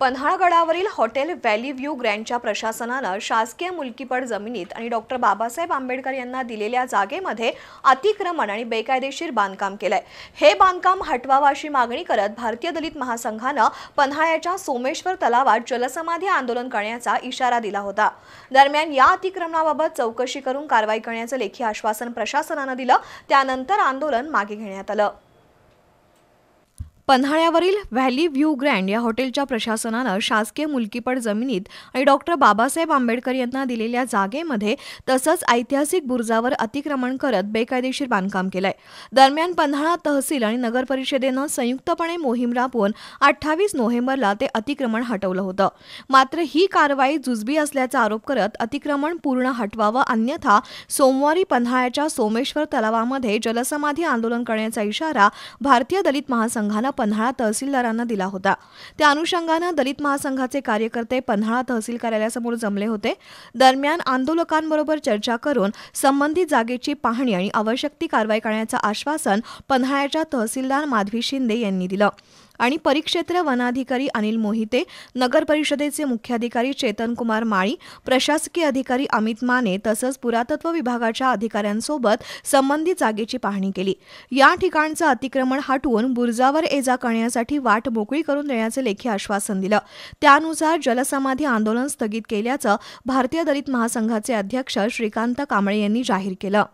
पन्हाळगडावरील hotel valley view ग्रँडच्या प्रशासनानं शासकीय मुलकीपड जमिनीत आणि डॉक्टर बाबासाहेब आंबेडकर यांना दिलेल्या जागेमध्ये अतिक्रमण आणि बेकायदेशीर बांधकाम केलंय हे बांधकाम हटवावा अशी मागणी करत भारतीय दलित महासंघानं पन्हाळ्याच्या सोमेश्वर तलावात जलसमाधी आंदोलन करण्याचा इशारा दिला होता दरम्यान या अतिक्रमणाबाबत चौकशी करून कारवाई करण्याचं लेखी आश्वासन प्रशासनानं दिलं त्यानंतर आंदोलन मागे घेण्यात आलं पन्हाळ्यावरील व्हॅली व्ह्यू ग्रँड या हॉटेलच्या प्रशासनानं शासकीय मुलकीपट जमिनीत आणि डॉक्टर बाबासाहेब आंबेडकर यांना दिलेल्या जागेमध्ये तसंच ऐतिहासिक बुर्जावर अतिक्रमण करत बेकायदेशीर बांधकाम केलंय दरम्यान पन्हाळा तहसील आणि नगर परिषदेनं संयुक्तपणे मोहीम राबवून अठ्ठावीस नोव्हेंबरला ते अतिक्रमण हटवलं होतं मात्र ही कारवाई जुजबी असल्याचा आरोप करत अतिक्रमण पूर्ण हटवावं अन्यथा सोमवारी पन्हाळ्याच्या सोमेश्वर तलावामध्ये जलसमाधी आंदोलन करण्याचा इशारा भारतीय दलित महासंघानं पन्हाळा तहसीलदारांना दिला होता त्या अनुषंगानं दलित महासंघाचे कार्यकर्ते पन्हाळा तहसील कार्यालयासमोर जमले होते दरम्यान आंदोलकांबरोबर चर्चा करून संबंधित जागेची पाहणी आणि आवश्यक ती कारवाई करण्याचं आश्वासन पन्हाळ्याच्या तहसीलदार माधवी शिंदे यांनी दिलं आणि परिक्षेत्र वनाधिकारी अनिल मोहिते नगर परिषदेचे मुख्याधिकारी चेतनकुमार माळी प्रशासकीय अधिकारी अमित माने तसंच पुरातत्व विभागाच्या अधिकाऱ्यांसोबत संबंधित जागेची पाहणी केली या ठिकाणचं अतिक्रमण हटवून बुर्जावर एजा करण्यासाठी वाट मोकळी करून देण्याचे लेखी आश्वासन दिलं त्यानुसार जलसमाधी आंदोलन स्थगित केल्याचं भारतीय दलित महासंघाचे अध्यक्ष श्रीकांत कांबळे यांनी जाहीर केलं